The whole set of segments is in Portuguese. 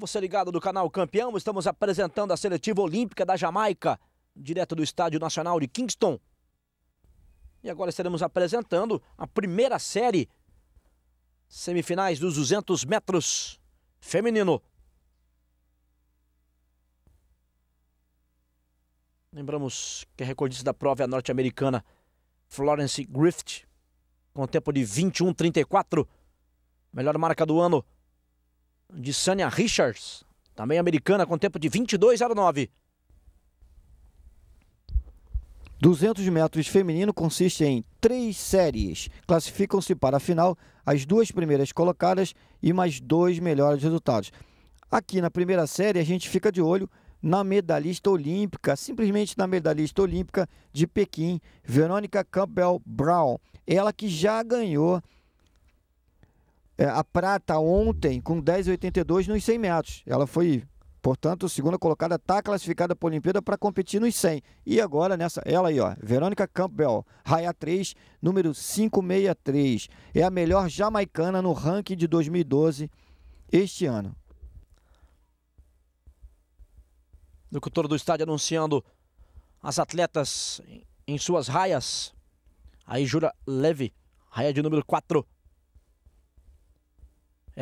Você é ligado do canal Campeão, estamos apresentando a seletiva olímpica da Jamaica, direto do Estádio Nacional de Kingston. E agora estaremos apresentando a primeira série, semifinais dos 200 metros feminino. Lembramos que a é recordista da prova é a norte-americana Florence Griffith, com tempo de 21,34, melhor marca do ano de Sânia Richards, também americana, com tempo de 22,09. 200 metros feminino consiste em três séries. Classificam-se para a final as duas primeiras colocadas e mais dois melhores resultados. Aqui na primeira série a gente fica de olho na medalhista olímpica, simplesmente na medalhista olímpica de Pequim, Verônica Campbell Brown. Ela que já ganhou é, a prata ontem com 10,82 nos 100 metros. Ela foi, portanto, segunda colocada, está classificada para a Olimpíada para competir nos 100. E agora nessa, ela aí, ó, Verônica Campbell, raia 3, número 563. É a melhor jamaicana no ranking de 2012 este ano. Locutor do estádio anunciando as atletas em suas raias. Aí Jura Leve, raia de número 4,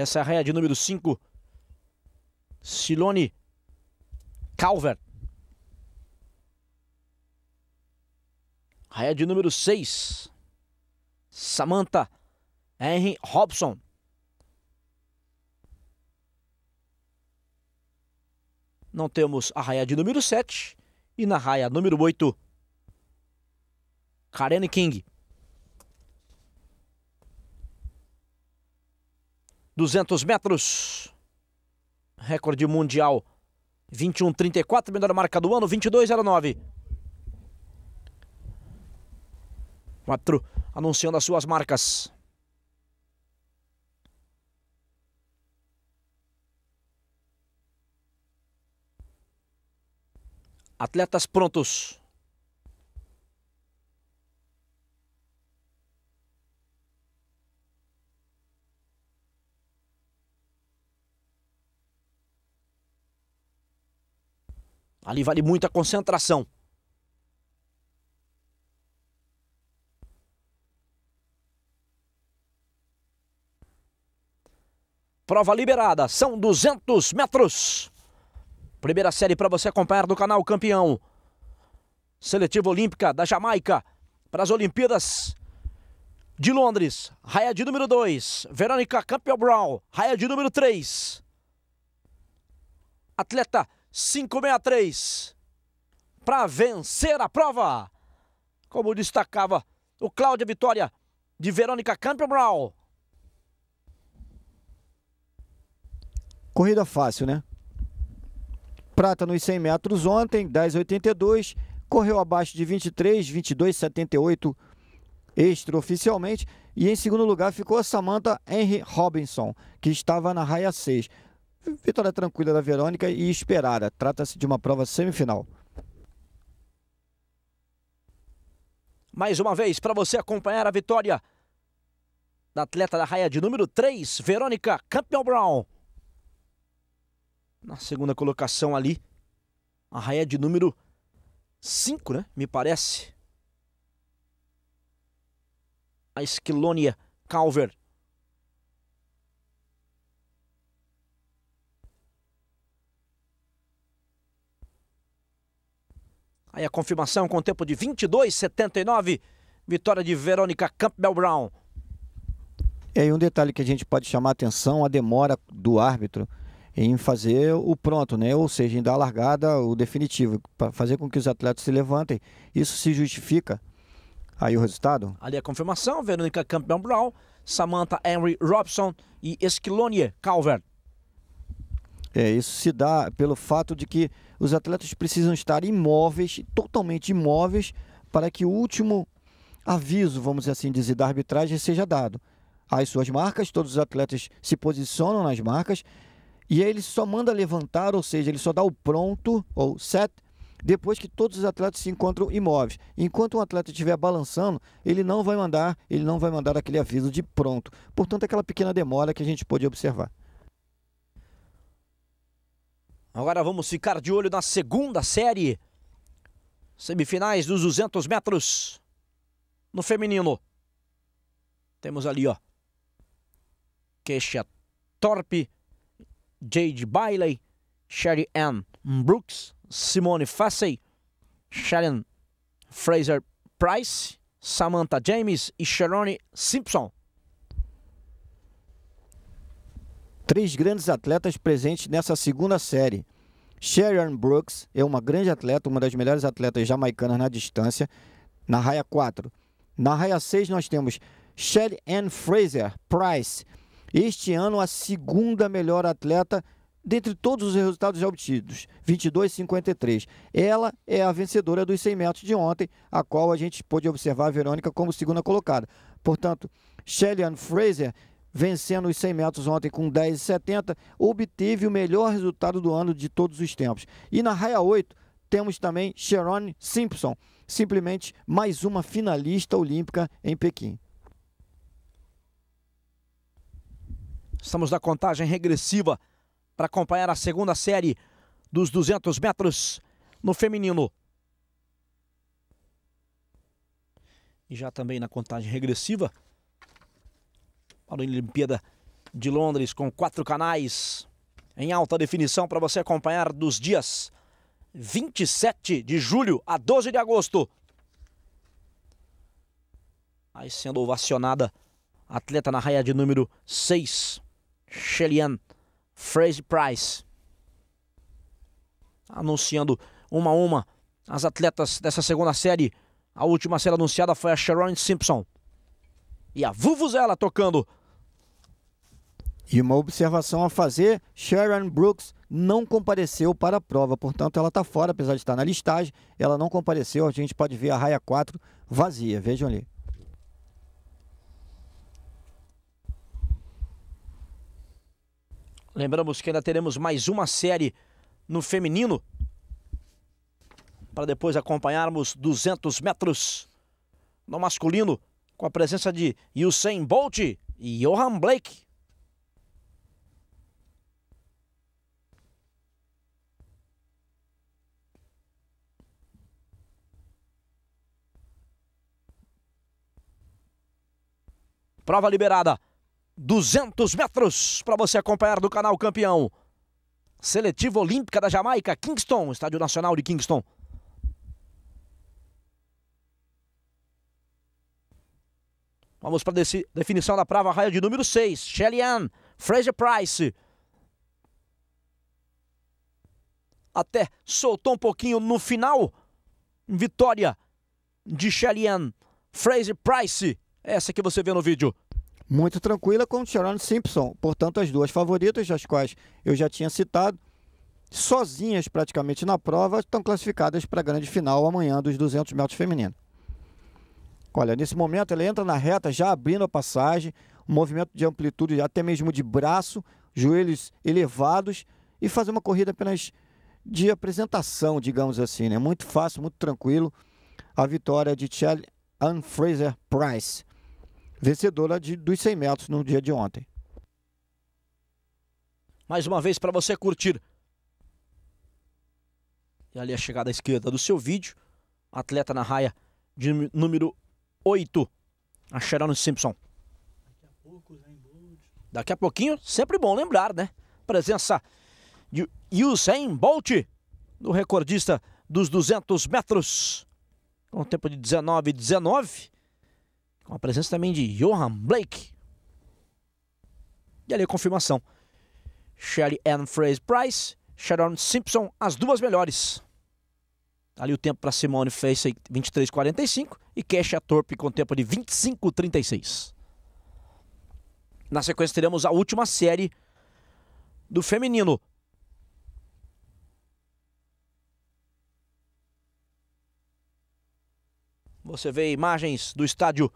essa é a raia de número 5. Silone Calvert. Raia de número 6. Samantha Henry Robson. Não temos a raia de número 7. E na raia número 8, Karen King. 200 metros. Recorde mundial. 21,34, melhor marca do ano, 22,09. Quatro anunciando as suas marcas. Atletas prontos. Ali vale muito a concentração. Prova liberada, são 200 metros. Primeira série para você acompanhar do canal Campeão. Seletiva Olímpica da Jamaica para as Olimpíadas de Londres. Raia de número 2, Verônica Campbell Brown. Raia de número 3. Atleta 563 para vencer a prova. Como destacava o Cláudio Vitória de Verônica Campbell Corrida fácil, né? Prata nos 100 metros ontem, 10,82. Correu abaixo de 23, 22,78 extraoficialmente. E em segundo lugar ficou a Samantha Henry Robinson, que estava na raia 6. Vitória tranquila da Verônica e esperada. Trata-se de uma prova semifinal. Mais uma vez, para você acompanhar a vitória da atleta da raia de número 3, Verônica Campbell Brown. Na segunda colocação ali, a raia de número 5, né? Me parece. A Esquilônia Calver Aí a confirmação com o tempo de 22,79. Vitória de Verônica Campbell Brown. E aí um detalhe que a gente pode chamar a atenção, a demora do árbitro em fazer o pronto, né? ou seja, em dar a largada, o definitivo, para fazer com que os atletas se levantem. Isso se justifica? Aí o resultado? Ali a confirmação, Verônica Campbell Brown, Samantha Henry Robson e Esquilonia Calvert. É, isso se dá pelo fato de que os atletas precisam estar imóveis, totalmente imóveis, para que o último aviso, vamos assim dizer, da arbitragem seja dado. As suas marcas, todos os atletas se posicionam nas marcas e ele só manda levantar, ou seja, ele só dá o pronto ou set depois que todos os atletas se encontram imóveis. Enquanto um atleta estiver balançando, ele não vai mandar, ele não vai mandar aquele aviso de pronto. Portanto, aquela pequena demora que a gente pode observar. Agora vamos ficar de olho na segunda série. Semifinais dos 200 metros. No feminino. Temos ali, ó. Keisha Torpe, Jade Bailey, Sherry Ann Brooks, Simone Fassey, Sharon Fraser Price, Samantha James e Sharon Simpson. Três grandes atletas presentes nessa segunda série. Sharon Brooks é uma grande atleta, uma das melhores atletas jamaicanas na distância, na raia 4. Na raia 6 nós temos Shelly Ann Fraser Price, este ano a segunda melhor atleta dentre todos os resultados já obtidos, 22,53. Ela é a vencedora dos 100 metros de ontem, a qual a gente pôde observar a Verônica como segunda colocada. Portanto, Shelly Ann Fraser vencendo os 100 metros ontem com 10,70, obteve o melhor resultado do ano de todos os tempos. E na raia 8, temos também Sharon Simpson, simplesmente mais uma finalista olímpica em Pequim. Estamos na contagem regressiva para acompanhar a segunda série dos 200 metros no feminino. E já também na contagem regressiva, para a Olimpíada de Londres com quatro canais em alta definição para você acompanhar dos dias 27 de julho a 12 de agosto. Aí sendo ovacionada, atleta na raia de número 6, Shelian Fraser Price. Anunciando uma a uma as atletas dessa segunda série. A última a ser anunciada foi a Sharon Simpson. E a Vuvuzela tocando e uma observação a fazer: Sharon Brooks não compareceu para a prova, portanto, ela está fora, apesar de estar na listagem, ela não compareceu. A gente pode ver a raia 4 vazia, vejam ali. Lembramos que ainda teremos mais uma série no feminino para depois acompanharmos 200 metros no masculino com a presença de Usain Bolt e Johan Blake. Prova liberada. 200 metros para você acompanhar do canal Campeão. Seletiva Olímpica da Jamaica, Kingston, Estádio Nacional de Kingston. Vamos para a definição da prova, raia de número 6. Shelly Ann, Fraser Price. Até soltou um pouquinho no final. Vitória de Shelly Ann, Fraser Price essa que você vê no vídeo? Muito tranquila com Sharon Simpson. Portanto, as duas favoritas, as quais eu já tinha citado, sozinhas praticamente na prova, estão classificadas para a grande final amanhã dos 200 metros feminino. Olha, nesse momento ela entra na reta, já abrindo a passagem, um movimento de amplitude, até mesmo de braço, joelhos elevados e fazer uma corrida apenas de apresentação, digamos assim, né? Muito fácil, muito tranquilo. A vitória de Chad Ann Fraser Price vencedora de, dos 100 metros no dia de ontem. Mais uma vez para você curtir. E ali a chegada à esquerda do seu vídeo. Atleta na raia de número 8, a Sharon Simpson. Daqui a pouco, Daqui a pouquinho, sempre bom lembrar, né? Presença de Usain Bolt, do recordista dos 200 metros. Com um tempo de 19,19. 19 com a presença também de Johan Blake. E ali a confirmação. Shelly Ann Fraser Price, Sharon Simpson, as duas melhores. Ali o tempo para Simone fez 23,45 e Kesha Torpe com tempo de 25,36. Na sequência teremos a última série do feminino. Você vê imagens do estádio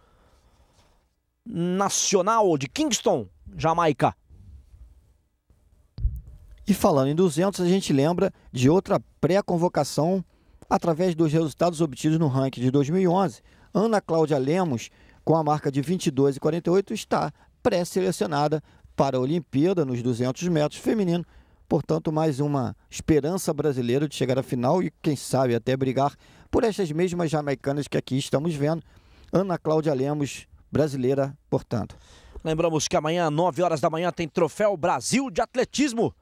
Nacional de Kingston, Jamaica. E falando em 200, a gente lembra de outra pré-convocação através dos resultados obtidos no ranking de 2011. Ana Cláudia Lemos, com a marca de 22 e 48, está pré-selecionada para a Olimpíada nos 200 metros feminino. Portanto, mais uma esperança brasileira de chegar à final e, quem sabe, até brigar por estas mesmas jamaicanas que aqui estamos vendo. Ana Cláudia Lemos brasileira, portanto. Lembramos que amanhã, 9 horas da manhã, tem Troféu Brasil de Atletismo.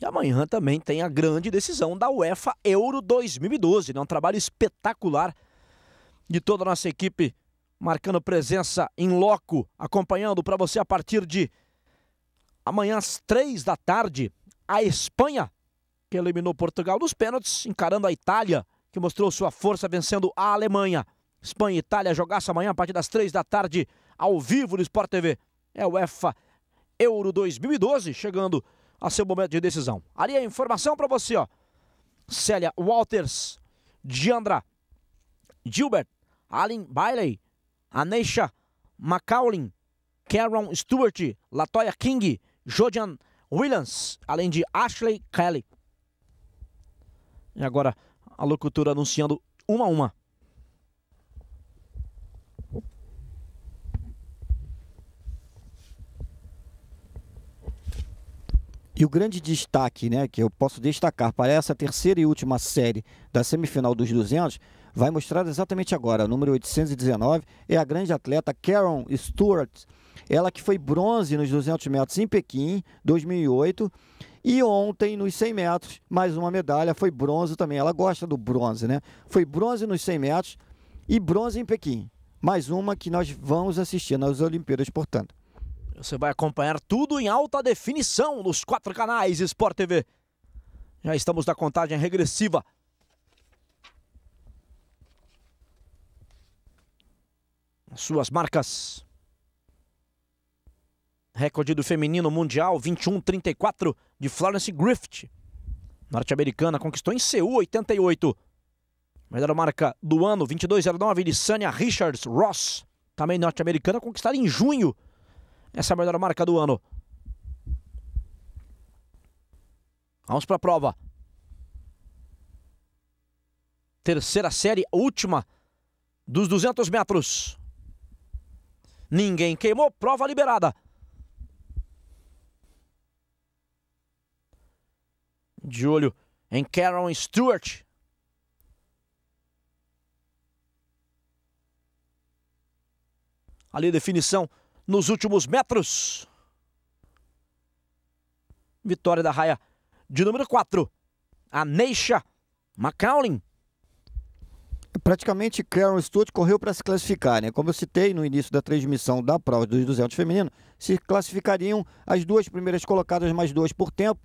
E amanhã também tem a grande decisão da UEFA Euro 2012. Né? Um trabalho espetacular de toda a nossa equipe, marcando presença em loco, acompanhando para você a partir de amanhã às três da tarde. A Espanha, que eliminou Portugal nos pênaltis, encarando a Itália, que mostrou sua força vencendo a Alemanha. Espanha e Itália jogaça amanhã a partir das três da tarde, ao vivo no Sport TV. É o EFA Euro 2012 chegando a seu momento de decisão. Ali a informação para você, ó. Célia Walters, Diandra Gilbert, Alan Bailey, Aneisha McCaulin, Karen Stewart, Latoya King, Jodian Williams, além de Ashley Kelly. E agora a locutora anunciando uma a uma E o grande destaque né, que eu posso destacar para essa terceira e última série da semifinal dos 200 vai mostrar exatamente agora. número 819 é a grande atleta Karen Stewart. Ela que foi bronze nos 200 metros em Pequim, 2008. E ontem, nos 100 metros, mais uma medalha, foi bronze também. Ela gosta do bronze, né? Foi bronze nos 100 metros e bronze em Pequim. Mais uma que nós vamos assistir nas Olimpíadas, portanto. Você vai acompanhar tudo em alta definição nos quatro canais Sport TV. Já estamos na contagem regressiva. As suas marcas. Recorde do feminino mundial 21-34 de Florence Griffith. Norte-americana conquistou em Seul 88. Melhor marca do ano 22-09 de Sânia Richards Ross. Também norte-americana conquistada em junho essa é a melhor marca do ano. Vamos para a prova. Terceira série, última dos 200 metros. Ninguém queimou, prova liberada. De olho em Karen Stewart. Ali a definição nos últimos metros. Vitória da raia de número 4. A Neisha McCaulin. Praticamente, Karen Sturt correu para se classificar, né? Como eu citei no início da transmissão da prova dos 200 feminino, se classificariam as duas primeiras colocadas mais duas por tempo.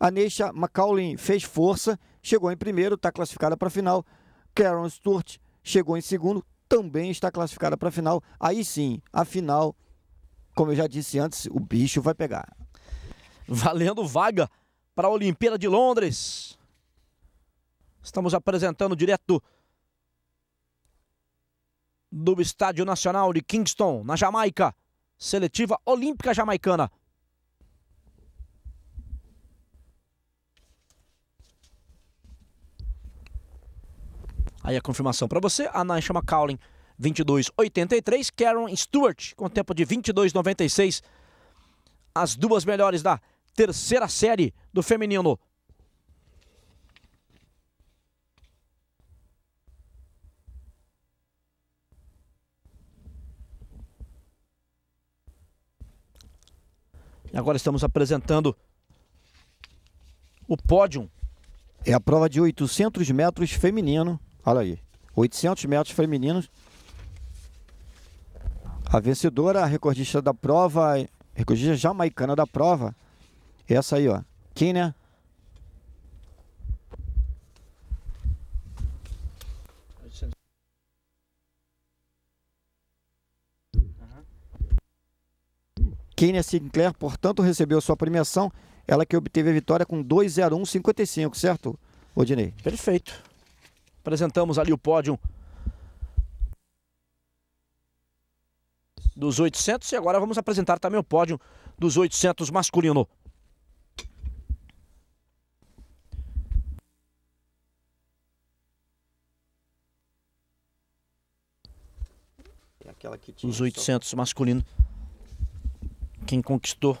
A Neisha McCaulin fez força, chegou em primeiro, está classificada para a final. Karen Sturt chegou em segundo, também está classificada para a final. Aí sim, a final como eu já disse antes, o bicho vai pegar. Valendo vaga para a Olimpíada de Londres. Estamos apresentando direto do Estádio Nacional de Kingston, na Jamaica. Seletiva Olímpica Jamaicana. Aí a confirmação para você, a Nain chama 22,83. Karen Stewart, com tempo de 22,96. As duas melhores da terceira série do feminino. E agora estamos apresentando o pódio. É a prova de 800 metros feminino. Olha aí. 800 metros femininos a vencedora, a recordista da prova, recordista jamaicana da prova, é essa aí, ó. Kenia né? Kenia Sinclair, portanto, recebeu sua premiação, ela que obteve a vitória com 2:01:55, certo, Odinei? Perfeito. Apresentamos ali o pódio dos 800 e agora vamos apresentar também o pódio dos 800 masculino. É Os 800 masculino. Quem conquistou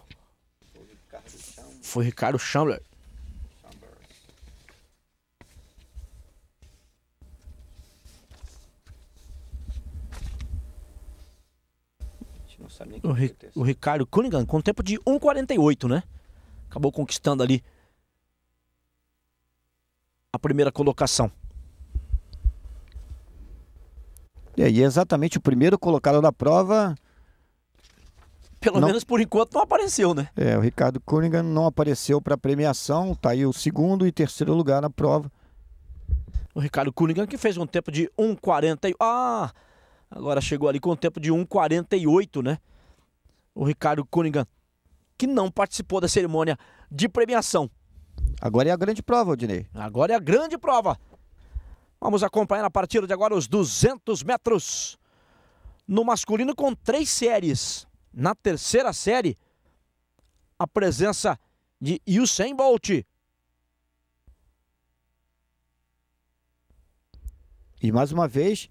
foi Ricardo Chambler. sabe nem o, Ri o Ricardo Cunningham com um tempo de 1,48, né? Acabou conquistando ali a primeira colocação. É, e é exatamente o primeiro colocado da prova. Pelo não... menos por enquanto não apareceu, né? É, o Ricardo Cunningham não apareceu para a premiação, tá aí o segundo e terceiro lugar na prova. O Ricardo Cunningham que fez um tempo de 1,40. Ah! Agora chegou ali com um tempo de 1,48, né? o Ricardo Cunningham, que não participou da cerimônia de premiação. Agora é a grande prova, Odinei. Agora é a grande prova. Vamos acompanhar a partir de agora os 200 metros no masculino com três séries. Na terceira série, a presença de Usain Bolt. E mais uma vez,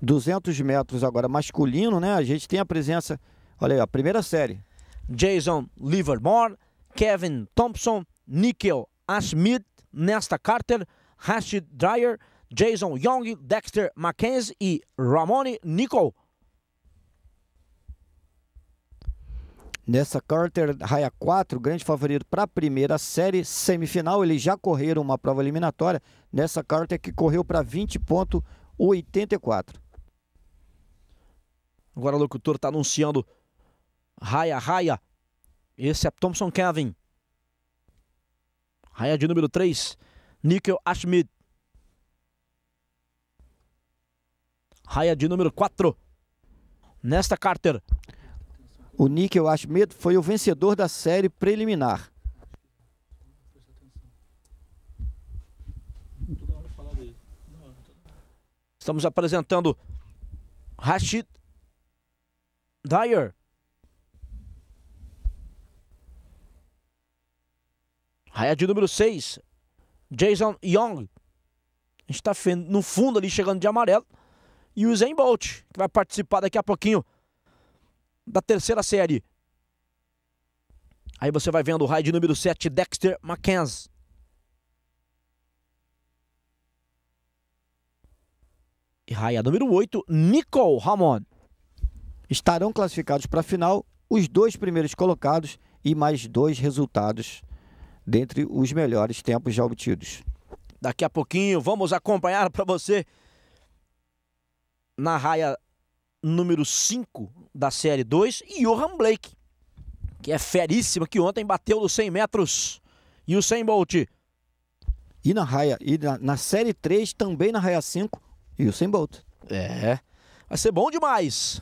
200 metros agora masculino, né? A gente tem a presença Olha aí, a primeira série. Jason Livermore, Kevin Thompson, Nickel Ashmid, Nesta Carter, Rashid Dreyer, Jason Young, Dexter Mackenzie e Ramone Nicol. Nessa Carter, raia 4, grande favorito para a primeira série semifinal. Eles já correram uma prova eliminatória. Nessa Carter que correu para 20,84. Agora o locutor está anunciando Raia, Raia. Esse é Thompson Kevin. Raia de número 3, Nickel Ashmid. Raia de número 4, Nesta Carter. O Nickel Ashmid foi o vencedor da série preliminar. Estamos apresentando Rashid Dyer. Raia de número 6, Jason Young. A gente está no fundo ali, chegando de amarelo. E o Zen Bolt, que vai participar daqui a pouquinho da terceira série. Aí você vai vendo o raio de número 7, Dexter McKenzie. E raia número 8, Nicole Ramon. Estarão classificados para a final os dois primeiros colocados e mais dois resultados dentre os melhores tempos já obtidos. Daqui a pouquinho vamos acompanhar para você na raia número 5 da Série 2, Johan Blake, que é feríssima, que ontem bateu nos 100 metros. E o 100 Bolt. E na raia, e na, na Série 3, também na raia 5, e o 100 Bolt. É, vai ser bom demais.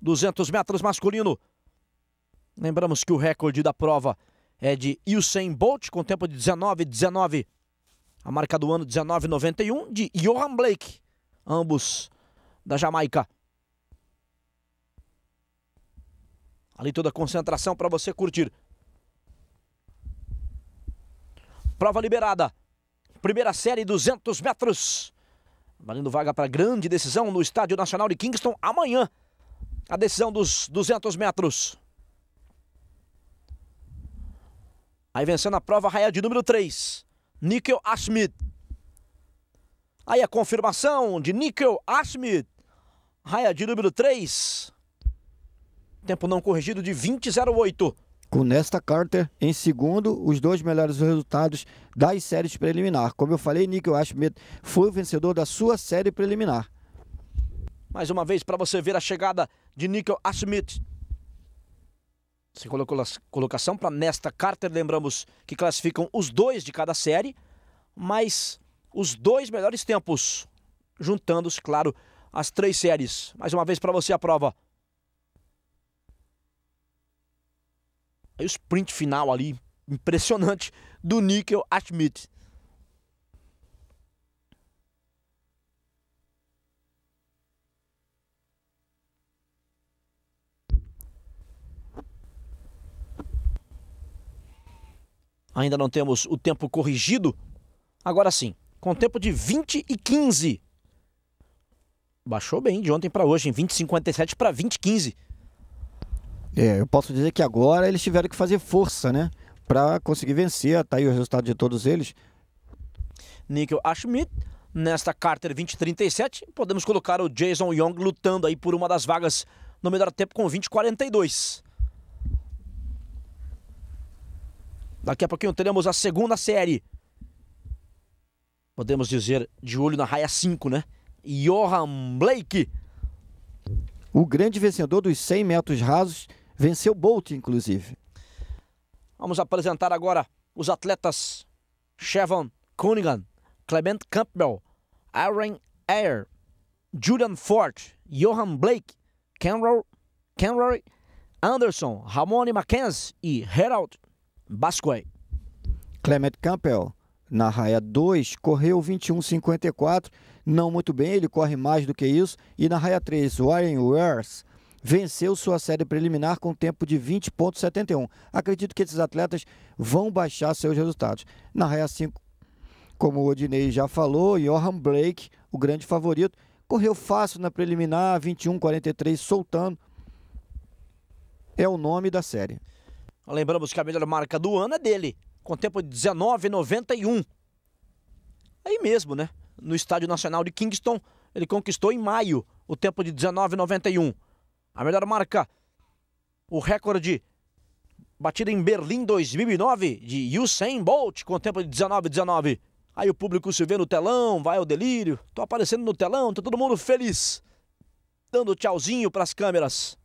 200 metros masculino. Lembramos que o recorde da prova é de Usain Bolt, com tempo de 19,19. a marca do ano 19,91 de Johan Blake, ambos da Jamaica. Ali toda a concentração para você curtir. Prova liberada. Primeira série, 200 metros. Valendo vaga para grande decisão no Estádio Nacional de Kingston amanhã. A decisão dos 200 metros. Aí vencendo a prova, raia de número 3, Nickel Ashmid. Aí a confirmação de Nickel Ashmid, raia de número 3. Tempo não corrigido de 20,08. Com Nesta Carter em segundo, os dois melhores resultados das séries preliminar. Como eu falei, Nickel Ashmid foi o vencedor da sua série preliminar. Mais uma vez para você ver a chegada de Nickel Ashmid se colocou colocação para Nesta Carter. Lembramos que classificam os dois de cada série, mas os dois melhores tempos, juntando-se, claro, as três séries. Mais uma vez para você a prova. Aí o sprint final ali, impressionante, do Nickel Ashmit. Ainda não temos o tempo corrigido. Agora sim, com tempo de 20 e 15. Baixou bem de ontem para hoje, em 57 para 20,15. É, eu posso dizer que agora eles tiveram que fazer força, né? Para conseguir vencer. Tá aí o resultado de todos eles. Nickel Ashmit, nesta Carter 2037, podemos colocar o Jason Young lutando aí por uma das vagas no melhor tempo com 20,42. Daqui a pouquinho teremos a segunda série. Podemos dizer, de olho na raia 5, né? Johan Blake. O grande vencedor dos 100 metros rasos venceu Bolt, inclusive. Vamos apresentar agora os atletas Chevon Cunningham, Clement Campbell, Aaron Ayer, Julian Fort, Johan Blake, Kenroy, Anderson, Ramone Mackenzie e Harold Bascoy. Clement Campbell, na raia 2, correu 21,54. Não muito bem, ele corre mais do que isso. E na raia 3, Warren Wears venceu sua série preliminar com tempo de 20,71. Acredito que esses atletas vão baixar seus resultados. Na raia 5, como o Odinei já falou, Johan Blake, o grande favorito, correu fácil na preliminar, 21,43, soltando. É o nome da série. Lembramos que a melhor marca do ano é dele, com tempo de 19,91. Aí mesmo, né? No Estádio Nacional de Kingston, ele conquistou em maio o tempo de 19,91. A melhor marca, o recorde batido em Berlim 2009 de Usain Bolt, com tempo de 19,19. Aí o público se vê no telão, vai ao delírio. Tô aparecendo no telão, tá todo mundo feliz. Dando tchauzinho para as câmeras.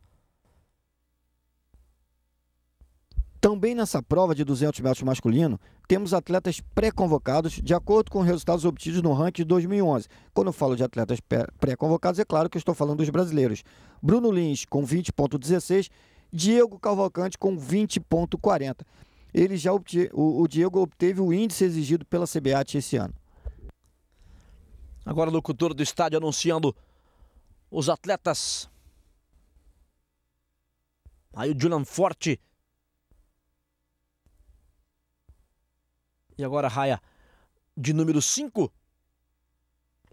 Também nessa prova de 200 metros masculino, temos atletas pré-convocados de acordo com resultados obtidos no ranking de 2011. Quando eu falo de atletas pré-convocados, é claro que eu estou falando dos brasileiros. Bruno Lins com 20.16, Diego Cavalcante com 20.40. Ele já obte... o, o Diego obteve o índice exigido pela CBAT esse ano. Agora o locutor do estádio anunciando os atletas. Aí o Julian Forte E agora raia de número 5.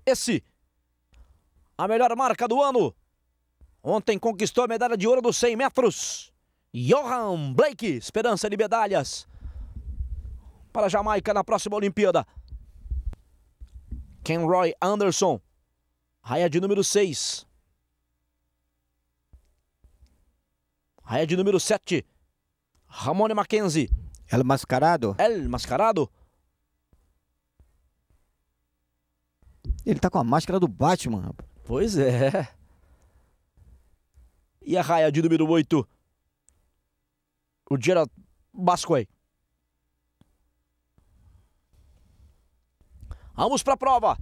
Esse, a melhor marca do ano. Ontem conquistou a medalha de ouro dos 100 metros. Johan Blake, esperança de medalhas para a Jamaica na próxima Olimpíada. Kenroy Anderson, raia de número 6. Raia de número 7, Ramone Mackenzie. El Mascarado? El Mascarado? Ele tá com a máscara do Batman, rapaz. Pois é. E a raia de número 8? O Gerald Basquei. Vamos para prova.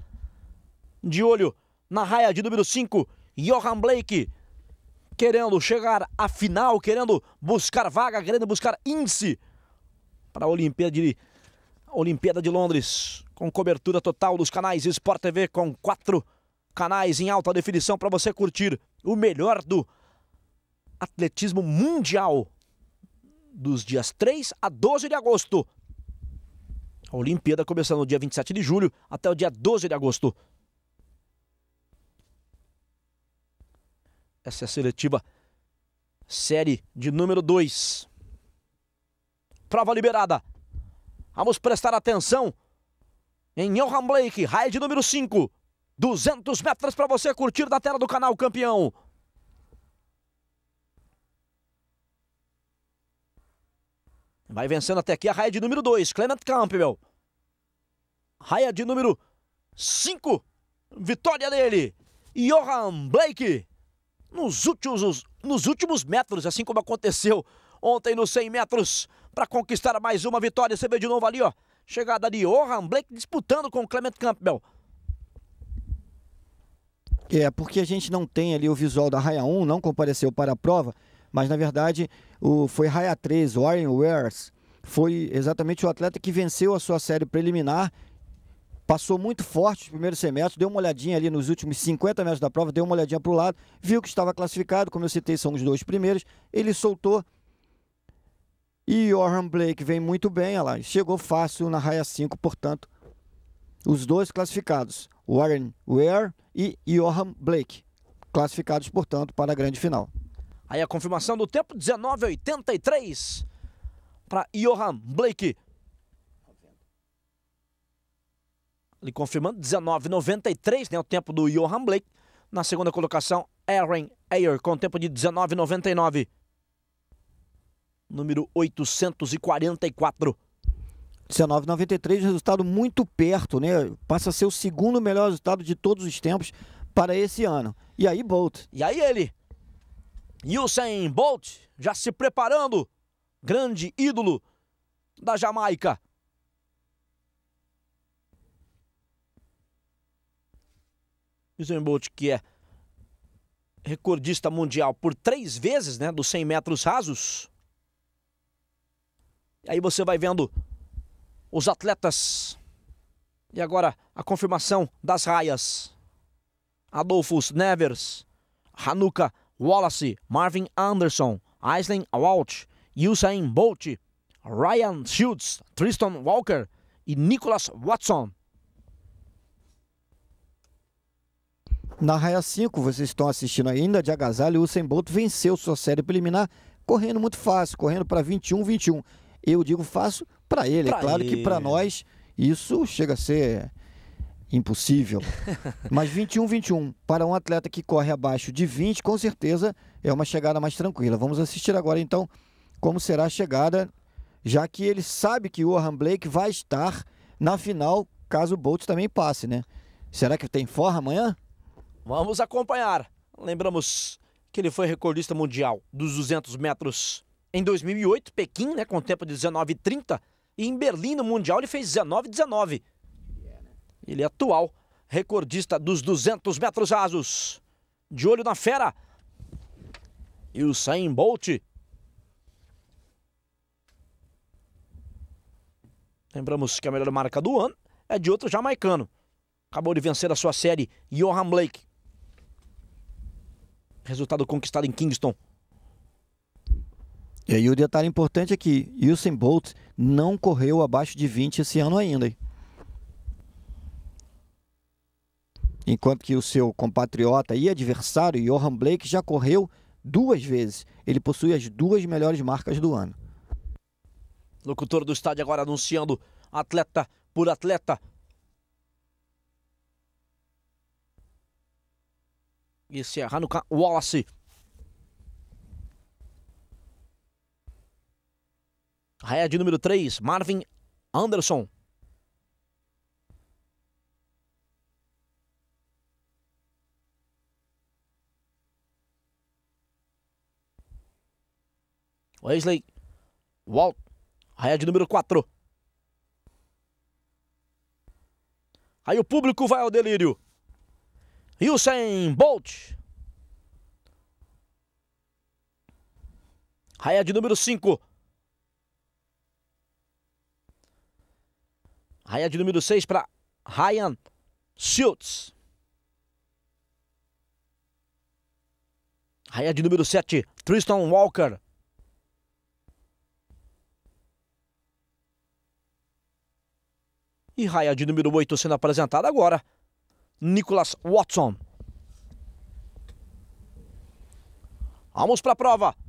De olho na raia de número 5, Johan Blake. Querendo chegar à final, querendo buscar vaga, querendo buscar índice para a Olimpíada de, Olimpíada de Londres, com cobertura total dos canais Sport TV, com quatro canais em alta definição para você curtir o melhor do atletismo mundial dos dias 3 a 12 de agosto. A Olimpíada começando no dia 27 de julho até o dia 12 de agosto. Essa é a seletiva série de número 2. Prova liberada. Vamos prestar atenção em Johan Blake, raia de número 5. 200 metros para você curtir da tela do canal campeão. Vai vencendo até aqui a raia de número 2, Clement Campbell. Raia de número 5, vitória dele. Johan Blake. Nos últimos, nos últimos metros, assim como aconteceu ontem nos 100 metros, para conquistar mais uma vitória. Você vê de novo ali, ó. Chegada de Orhan Blake disputando com o Clement Campbell. É, porque a gente não tem ali o visual da raia 1, não compareceu para a prova, mas na verdade o, foi raia 3, Warren Wears, foi exatamente o atleta que venceu a sua série preliminar, passou muito forte no primeiro semestre, deu uma olhadinha ali nos últimos 50 metros da prova, deu uma olhadinha para o lado, viu que estava classificado, como eu citei, são os dois primeiros, ele soltou e Orhan Blake vem muito bem, olha lá, chegou fácil na raia 5, portanto, os dois classificados, Warren Ware e Johan Blake, classificados, portanto, para a grande final. Aí a confirmação do tempo, 19,83 para Johan Blake. Ele confirmando, 19,93, né, o tempo do Johan Blake. Na segunda colocação, Aaron Ayer, com tempo de 19,99 número 844. 19,93, resultado muito perto, né? Passa a ser o segundo melhor resultado de todos os tempos para esse ano. E aí, Bolt. E aí, ele. Usain Bolt já se preparando. Grande ídolo da Jamaica. Usain Bolt, que é recordista mundial por três vezes, né? Dos 100 metros rasos. Aí você vai vendo os atletas. E agora a confirmação das raias. Adolphus Nevers, Hanuka Wallace, Marvin Anderson, Aislen Walt, Usain Bolt, Ryan Shields, Tristan Walker e Nicholas Watson. Na raia 5, vocês estão assistindo ainda, de agasalho, Usain Bolt venceu sua série preliminar correndo muito fácil, correndo para 21-21. Eu digo faço para ele. É pra é claro ele. que para nós isso chega a ser impossível. Mas 21, 21, para um atleta que corre abaixo de 20, com certeza é uma chegada mais tranquila. Vamos assistir agora então como será a chegada, já que ele sabe que o Orhan Blake vai estar na final, caso o Bolt também passe, né? Será que tem forra amanhã? Vamos acompanhar. Lembramos que ele foi recordista mundial dos 200 metros em 2008, Pequim, né, com tempo de 19,30, e em Berlim, no Mundial, ele fez 19,19. Ele é atual recordista dos 200 metros rasos. De olho na fera. E o Sain Bolt. Lembramos que a melhor marca do ano é de outro jamaicano. Acabou de vencer a sua série, Johan Blake. Resultado conquistado em Kingston e aí o detalhe importante é que Usain Bolt não correu abaixo de 20 esse ano ainda. Enquanto que o seu compatriota e adversário, Johan Blake, já correu duas vezes. Ele possui as duas melhores marcas do ano. Locutor do estádio agora anunciando atleta por atleta. E Serrano Wallace Raia de número 3, Marvin Anderson. Wesley Walt, raia de número 4. Aí o público vai ao delírio. Usain Bolt. Raia de número 5. Raia de número 6 para Ryan Schultz. Raia de número 7, Tristan Walker. E raia de número 8 sendo apresentada agora, Nicholas Watson. Vamos para a prova.